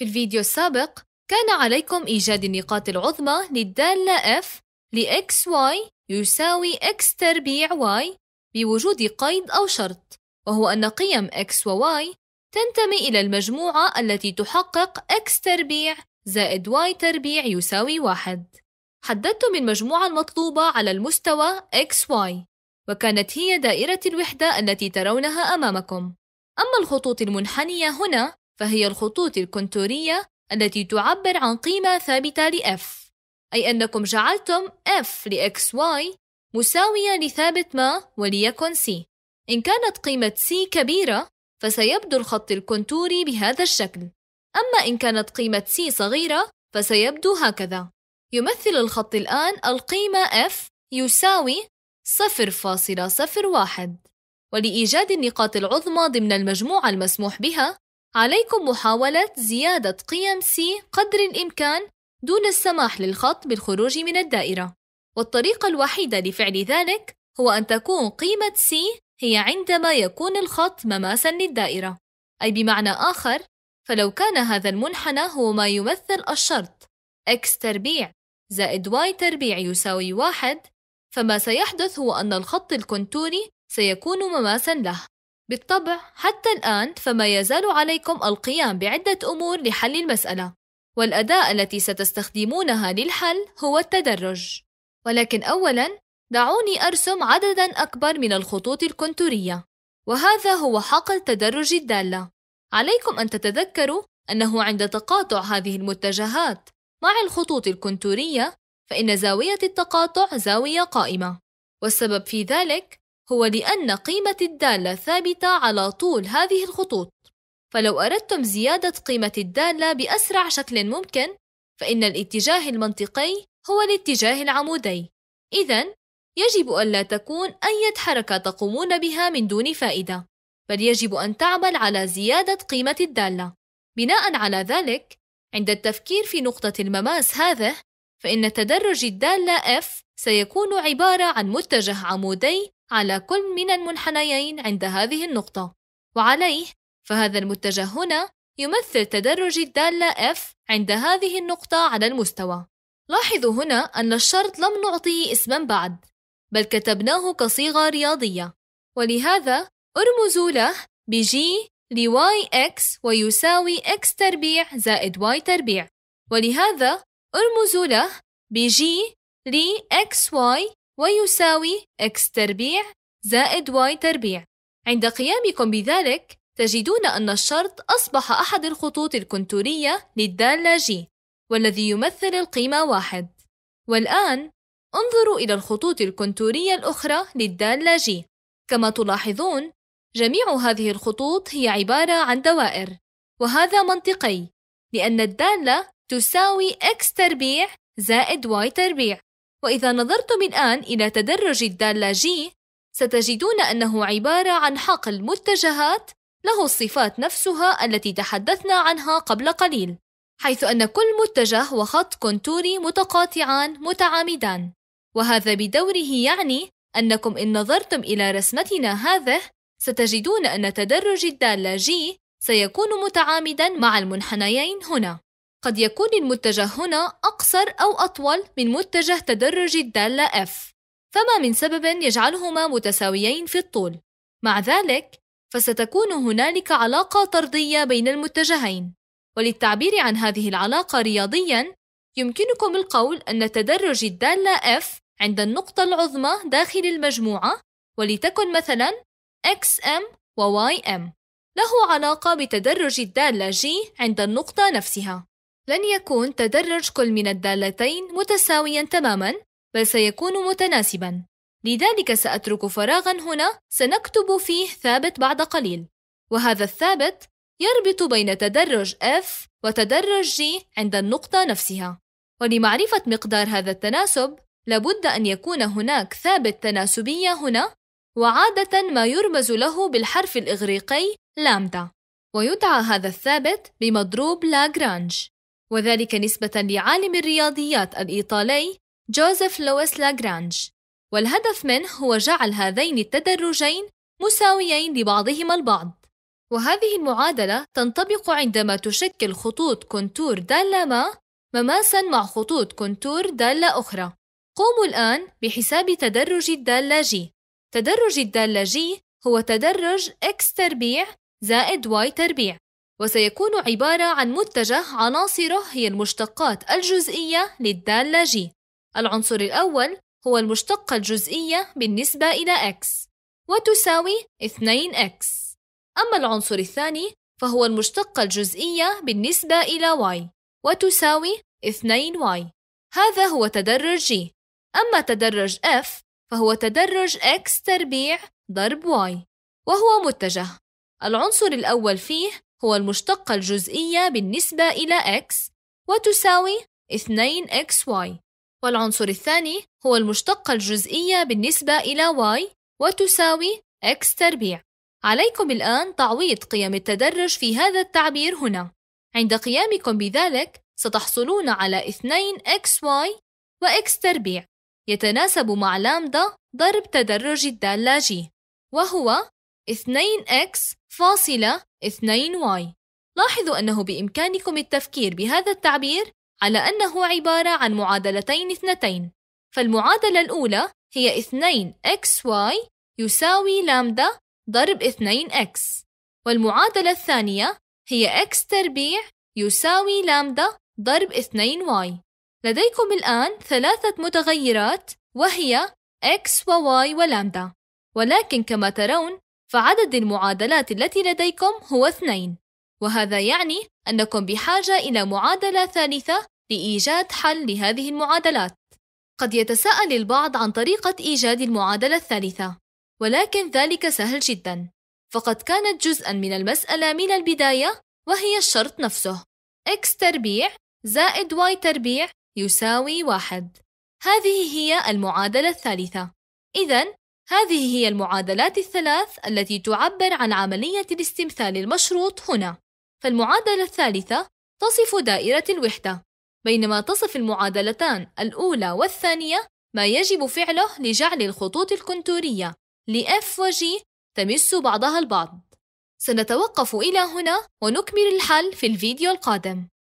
في الفيديو السابق كان عليكم إيجاد النقاط العظمى للدالة F لXY يساوي X تربيع y بوجود قيد أو شرط وهو أن قيم x و y تنتمي إلى المجموعة التي تحقق x تربيع زائد y تربيع يساوي واحد حددتم المجموعة المطلوبة على المستوى xy وكانت هي دائرة الوحدة التي ترونها أمامكم أما الخطوط المنحنية هنا فهي الخطوط الكنتورية التي تعبر عن قيمة ثابتة لـ f أي أنكم جعلتم f ل xy مساوية لثابت ما وليكن c إن كانت قيمة c كبيرة فسيبدو الخط الكنتوري بهذا الشكل أما إن كانت قيمة c صغيرة فسيبدو هكذا يمثل الخط الآن القيمة f يساوي 0.01 ولإيجاد النقاط العظمى ضمن المجموعة المسموح بها عليكم محاولة زيادة قيم C قدر الإمكان دون السماح للخط بالخروج من الدائرة والطريقة الوحيدة لفعل ذلك هو أن تكون قيمة C هي عندما يكون الخط مماسا للدائرة أي بمعنى آخر فلو كان هذا المنحنى هو ما يمثل الشرط x تربيع زائد y تربيع يساوي واحد فما سيحدث هو أن الخط الكنتوري سيكون مماسا له بالطبع حتى الآن فما يزال عليكم القيام بعدة أمور لحل المسألة والأداة التي ستستخدمونها للحل هو التدرج ولكن أولاً دعوني أرسم عدداً أكبر من الخطوط الكنتورية وهذا هو حقل تدرج الدالة عليكم أن تتذكروا أنه عند تقاطع هذه المتجهات مع الخطوط الكنتورية فإن زاوية التقاطع زاوية قائمة والسبب في ذلك هو لأن قيمة الدالة ثابتة على طول هذه الخطوط فلو أردتم زيادة قيمة الدالة بأسرع شكل ممكن فإن الاتجاه المنطقي هو الاتجاه العمودي إذا يجب ألا تكون أي حركة تقومون بها من دون فائدة بل يجب أن تعمل على زيادة قيمة الدالة بناء على ذلك عند التفكير في نقطة المماس هذا فإن تدرج الدالة F سيكون عبارة عن متجه عمودي على كل من المنحنيين عند هذه النقطة وعليه فهذا المتجه هنا يمثل تدرج الدالة F عند هذه النقطة على المستوى لاحظوا هنا أن الشرط لم نعطيه اسما بعد بل كتبناه كصيغة رياضية ولهذا ارمزوا له لـ Y X ويساوي X تربيع زائد Y تربيع ولهذا ارمزوا له ب-G لإكس xy ويساوي x تربيع زائد y تربيع عند قيامكم بذلك تجدون أن الشرط أصبح أحد الخطوط الكنتورية للدالة G والذي يمثل القيمة واحد والآن انظروا إلى الخطوط الكنتورية الأخرى للدالة G كما تلاحظون جميع هذه الخطوط هي عبارة عن دوائر وهذا منطقي لأن الدالة تساوي x تربيع زائد y تربيع وإذا نظرتم الآن إلى تدرج الدالة جي ستجدون أنه عبارة عن حقل متجهات له الصفات نفسها التي تحدثنا عنها قبل قليل حيث أن كل متجه وخط كونتوري متقاطعان متعامدان وهذا بدوره يعني أنكم إن نظرتم إلى رسمتنا هذه ستجدون أن تدرج الدالة جي سيكون متعامدا مع المنحنيين هنا قد يكون المتجه هنا أقصر أو أطول من متجه تدرج الدالة F فما من سبب يجعلهما متساويين في الطول مع ذلك فستكون هنالك علاقة طردية بين المتجهين وللتعبير عن هذه العلاقة رياضياً يمكنكم القول أن تدرج الدالة F عند النقطة العظمى داخل المجموعة ولتكن مثلاً XM و YM له علاقة بتدرج الدالة G عند النقطة نفسها لن يكون تدرج كل من الدالتين متساويا تماما بل سيكون متناسبا لذلك سأترك فراغا هنا سنكتب فيه ثابت بعد قليل وهذا الثابت يربط بين تدرج F وتدرج G عند النقطة نفسها ولمعرفة مقدار هذا التناسب لابد أن يكون هناك ثابت تناسبية هنا وعادة ما يرمز له بالحرف الإغريقي لامدا ويدعى هذا الثابت بمضروب لاغرانج وذلك نسبة لعالم الرياضيات الإيطالي جوزيف لويس لاغرانج والهدف منه هو جعل هذين التدرجين مساويين لبعضهما البعض وهذه المعادلة تنطبق عندما تشكل خطوط كونتور دالة ما مماسا مع خطوط كونتور دالة أخرى قوموا الآن بحساب تدرج الدالة جي تدرج الدالة جي هو تدرج x تربيع زائد y تربيع وسيكون عبارة عن متجه عناصره هي المشتقات الجزئية للدالة G. العنصر الأول هو المشتقة الجزئية بالنسبة إلى x وتساوي 2x أما العنصر الثاني فهو المشتقة الجزئية بالنسبة إلى y وتساوي 2y هذا هو تدرج g أما تدرج f فهو تدرج x تربيع ضرب y وهو متجه العنصر الأول فيه هو المشتقة الجزئية بالنسبة إلى x وتساوي 2xy والعنصر الثاني هو المشتقة الجزئية بالنسبة إلى y وتساوي x تربيع عليكم الآن تعويض قيم التدرج في هذا التعبير هنا عند قيامكم بذلك ستحصلون على 2xy وx تربيع يتناسب مع لامدا ضرب تدرج الدالة g وهو 2x فاصلة 2 y لاحظوا أنه بإمكانكم التفكير بهذا التعبير على أنه عبارة عن معادلتين اثنتين فالمعادلة الأولى هي 2 xy يساوي لامدا ضرب 2 x والمعادلة الثانية هي x تربيع يساوي لامدا ضرب 2 y لديكم الآن ثلاثة متغيرات وهي x وy ولامدا ولكن كما ترون فعدد المعادلات التي لديكم هو اثنين وهذا يعني أنكم بحاجة إلى معادلة ثالثة لإيجاد حل لهذه المعادلات قد يتساءل البعض عن طريقة إيجاد المعادلة الثالثة ولكن ذلك سهل جدا فقد كانت جزءا من المسألة من البداية وهي الشرط نفسه x تربيع زائد y تربيع يساوي واحد هذه هي المعادلة الثالثة إذا هذه هي المعادلات الثلاث التي تعبر عن عملية الاستمثال المشروط هنا فالمعادلة الثالثة تصف دائرة الوحدة بينما تصف المعادلتان الأولى والثانية ما يجب فعله لجعل الخطوط الكنتورية F و G تمس بعضها البعض سنتوقف إلى هنا ونكمل الحل في الفيديو القادم